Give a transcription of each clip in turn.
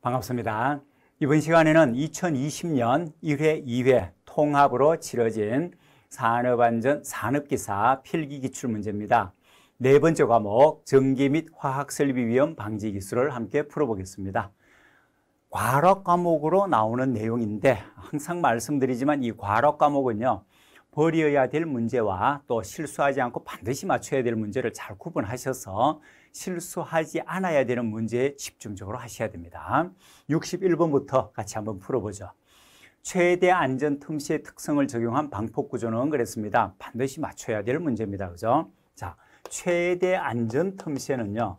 반갑습니다. 이번 시간에는 2020년 1회, 2회 통합으로 치러진 산업안전 산업기사 필기 기출 문제입니다. 네 번째 과목 전기 및 화학 설비 위험 방지 기술을 함께 풀어보겠습니다. 과락 과목으로 나오는 내용인데 항상 말씀드리지만 이 과락 과목은요. 버려야 될 문제와 또 실수하지 않고 반드시 맞춰야 될 문제를 잘 구분하셔서 실수하지 않아야 되는 문제에 집중적으로 하셔야 됩니다. 61번부터 같이 한번 풀어보죠. 최대 안전 틈새의 특성을 적용한 방폭 구조는 그랬습니다. 반드시 맞춰야 될 문제입니다. 그죠? 자, 최대 안전 틈새는요.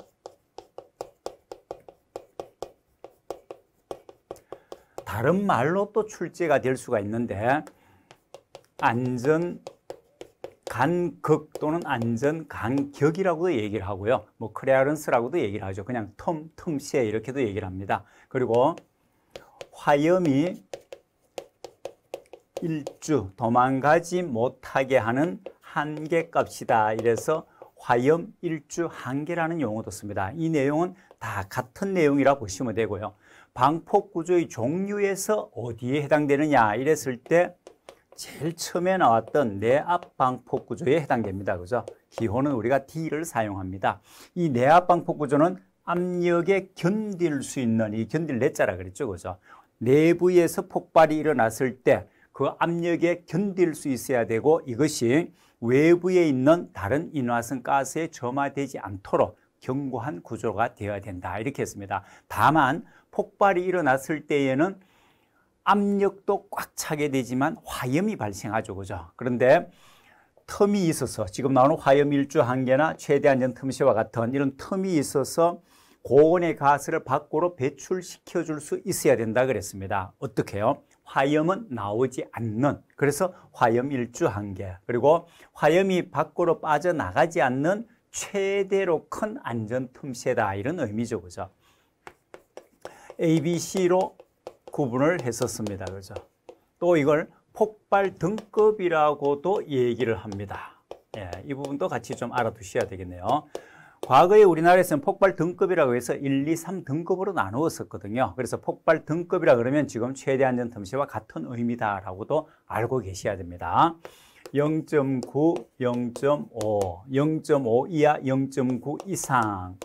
다른 말로 또 출제가 될 수가 있는데 안전 간극 또는 안전 간격이라고도 얘기를 하고요. 뭐 클레어런스라고도 얘기를 하죠. 그냥 텀, 틈에 이렇게도 얘기를 합니다. 그리고 화염이 일주 도망가지 못하게 하는 한계값이다. 이래서 화염 일주 한계라는 용어도 씁니다. 이 내용은 다 같은 내용이라 보시면 되고요. 방폭 구조의 종류에서 어디에 해당되느냐 이랬을 때 제일 처음에 나왔던 내압 방폭 구조에 해당됩니다. 그죠? 기호는 우리가 D를 사용합니다. 이 내압 방폭 구조는 압력에 견딜 수 있는 이 견딜 내자라 그랬죠. 그죠? 내부에서 폭발이 일어났을 때 그 압력에 견딜 수 있어야 되고 이것이 외부에 있는 다른 인화성 가스에 점화되지 않도록 견고한 구조가 되어야 된다. 이렇게 했습니다. 다만 폭발이 일어났을 때에는 압력도 꽉 차게 되지만 화염이 발생하죠. 그죠? 그런데 틈이 있어서 지금 나오는 화염 일주 한계나 최대 안전 틈새와 같은 이런 틈이 있어서 고온의 가스를 밖으로 배출시켜 줄 수 있어야 된다 그랬습니다. 어떻게요? 화염은 나오지 않는 그래서 화염 일주 한계 그리고 화염이 밖으로 빠져나가지 않는 최대로 큰 안전 틈새다 이런 의미죠. 그죠? ABC로 구분을 했었습니다. 그죠? 또 이걸 폭발 등급이라고도 얘기를 합니다. 예, 이 부분도 같이 좀 알아두셔야 되겠네요. 과거에 우리나라에서는 폭발 등급이라고 해서 1, 2, 3등급으로 나누었었거든요. 그래서 폭발 등급이라 그러면 지금 최대 안전 틈시와 같은 의미다라고도 알고 계셔야 됩니다. 0.9, 0.5, 0.5 이하, 0.9 이상,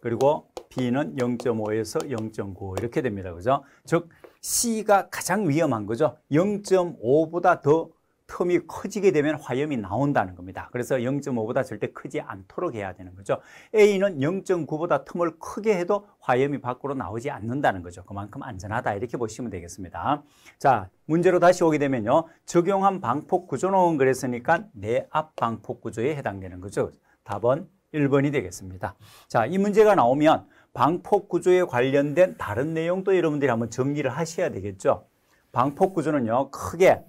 그리고 B는 0.5에서 0.9 이렇게 됩니다. 그죠? 즉 C가 가장 위험한 거죠. 0.5보다 더 텀이 커지게 되면 화염이 나온다는 겁니다. 그래서 0.5보다 절대 크지 않도록 해야 되는 거죠. A는 0.9보다 틈을 크게 해도 화염이 밖으로 나오지 않는다는 거죠. 그만큼 안전하다 이렇게 보시면 되겠습니다. 자, 문제로 다시 오게 되면요. 적용한 방폭 구조는 그랬으니까 내 앞 방폭 구조에 해당되는 거죠. 답은 1번이 되겠습니다. 자, 이 문제가 나오면 방폭 구조에 관련된 다른 내용도 여러분들이 한번 정리를 하셔야 되겠죠. 방폭 구조는요, 크게,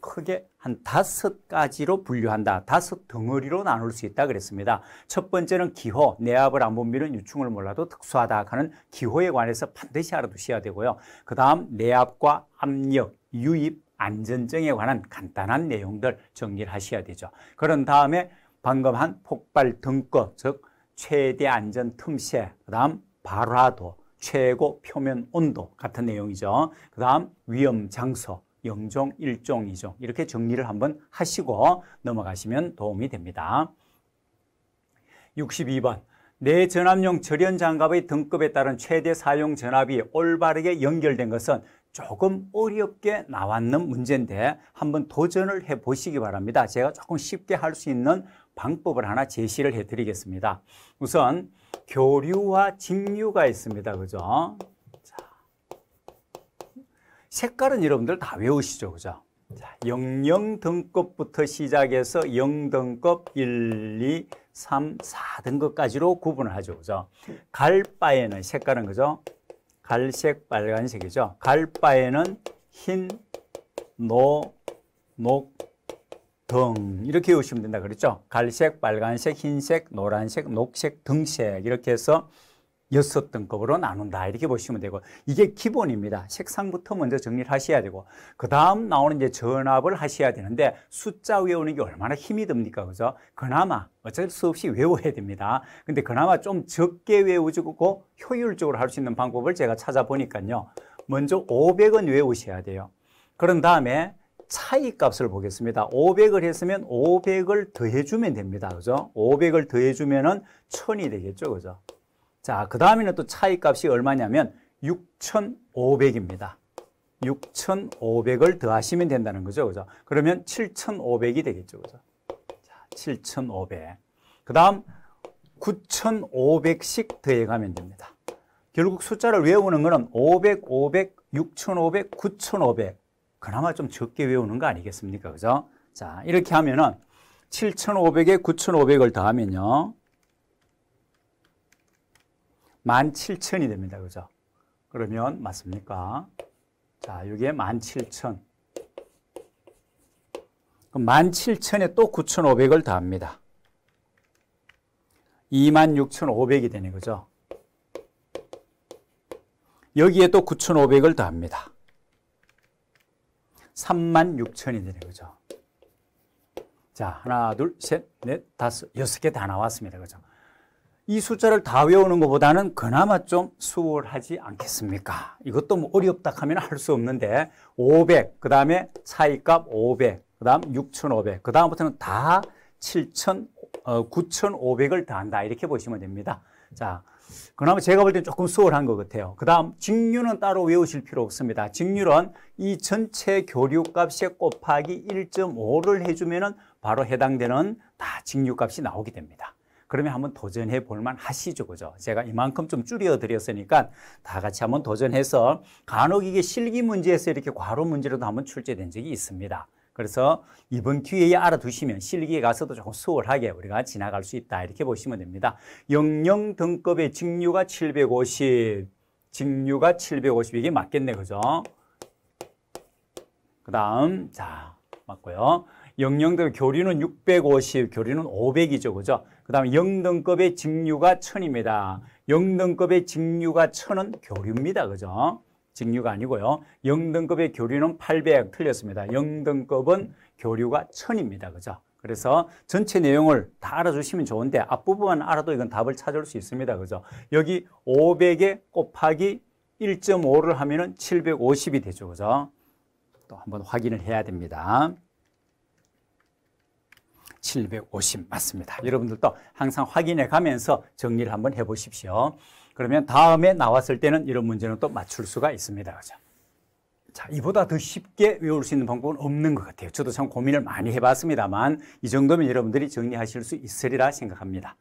크게 한 다섯 가지로 분류한다. 다섯 덩어리로 나눌 수 있다 그랬습니다. 첫 번째는 기호, 내압을 안 본비는 유충을 몰라도 특수하다 하는 기호에 관해서 반드시 알아두셔야 되고요. 그 다음 내압과 압력, 유입, 안전증에 관한 간단한 내용들 정리를 하셔야 되죠. 그런 다음에 방금 한 폭발 등급, 즉 최대 안전 틈새, 그 다음 발화도, 최고 표면 온도 같은 내용이죠. 그 다음 위험 장소, 영종, 일종, 이종 이렇게 정리를 한번 하시고 넘어가시면 도움이 됩니다. 62번 내 전압용 절연 장갑의 등급에 따른 최대 사용 전압이 올바르게 연결된 것은 조금 어렵게 나왔는 문제인데 한번 도전을 해보시기 바랍니다. 제가 조금 쉽게 할 수 있는 방법을 하나 제시를 해드리겠습니다. 우선 교류와 직류가 있습니다. 그죠? 자, 색깔은 여러분들 다 외우시죠. 그죠? 자, 00 등급부터 시작해서 0 등급, 1, 2, 3, 4 등급까지로 구분을 하죠. 그죠? 갈 바에는 색깔은 그죠? 갈색, 빨간색이죠. 갈 바에는 흰, 노, 녹, 등 이렇게 외우시면 된다 그랬죠. 갈색, 빨간색, 흰색, 노란색, 녹색, 등색 이렇게 해서 여섯 등급으로 나눈다 이렇게 보시면 되고 이게 기본입니다. 색상부터 먼저 정리를 하셔야 되고 그 다음 나오는 이제 전압을 하셔야 되는데 숫자 외우는 게 얼마나 힘이 듭니까, 그죠? 그나마 어쩔 수 없이 외워야 됩니다. 근데 그나마 좀 적게 외우고 효율적으로 할 수 있는 방법을 제가 찾아보니까요. 먼저 500은 외우셔야 돼요. 그런 다음에 차이값을 보겠습니다. 500을 했으면 500을 더해주면 됩니다. 그죠? 500을 더해주면 은 1000이 되겠죠. 그죠? 자, 그 다음에는 또 차이값이 얼마냐면 6500입니다. 6500을 더하시면 된다는 거죠. 그죠? 그러면 7500이 되겠죠. 그죠? 자, 7500. 그 다음 9500씩 더해가면 됩니다. 결국 숫자를 외우는 거는 500, 500, 6500, 9500 그나마 좀 적게 외우는 거 아니겠습니까? 그죠? 자, 이렇게 하면은 7,500에 9,500을 더하면요. 17,000이 됩니다. 그죠? 그러면 맞습니까? 자, 이게 17,000. 그럼 17,000에 또 9,500을 더합니다. 26,500이 되는 거죠. 여기에 또 9,500을 더합니다. 3만 6천이 되는 거죠. 자, 하나, 둘, 셋, 넷, 다섯, 여섯 개 다 나왔습니다. 그죠? 이 숫자를 다 외우는 것보다는 그나마 좀 수월하지 않겠습니까? 이것도 뭐 어렵다 하면 할 수 없는데 500, 그 다음에 차이값 500, 그 다음 6,500, 그 다음부터는 다 7,000, 어, 9,500을 다한다 이렇게 보시면 됩니다. 자, 그나마 제가 볼 땐 조금 수월한 것 같아요. 그 다음, 직류는 따로 외우실 필요 없습니다. 직류는 이 전체 교류값에 곱하기 1.5를 해주면 바로 해당되는 다 직류값이 나오게 됩니다. 그러면 한번 도전해 볼만 하시죠. 그죠? 제가 이만큼 좀 줄여드렸으니까 다 같이 한번 도전해서 간혹 이게 실기 문제에서 이렇게 과로 문제로도 한번 출제된 적이 있습니다. 그래서 이번 기회에 알아두시면 실기에 가서도 조금 수월하게 우리가 지나갈 수 있다 이렇게 보시면 됩니다. 영영 등급의 직류가 750, 직류가 750 이게 맞겠네 그죠? 그 다음 자 맞고요. 영영등 교류는 650, 교류는 500이죠. 그죠? 그다음 영등급의 직류가 1000입니다. 영등급의 직류가 1000은 교류입니다. 그죠? 직류가 아니고요. 0등급의 교류는 800 틀렸습니다. 0등급은 교류가 1000입니다. 그죠? 그래서 전체 내용을 다 알아주시면 좋은데 앞부분만 알아도 이건 답을 찾을 수 있습니다. 그죠? 여기 500에 곱하기 1.5를 하면은 750이 되죠. 그죠? 또 한번 확인을 해야 됩니다. 750 맞습니다. 여러분들도 항상 확인해 가면서 정리를 한번 해 보십시오. 그러면 다음에 나왔을 때는 이런 문제는 또 맞출 수가 있습니다. 그죠? 자, 이보다 더 쉽게 외울 수 있는 방법은 없는 것 같아요. 저도 참 고민을 많이 해봤습니다만 이 정도면 여러분들이 정리하실 수 있으리라 생각합니다.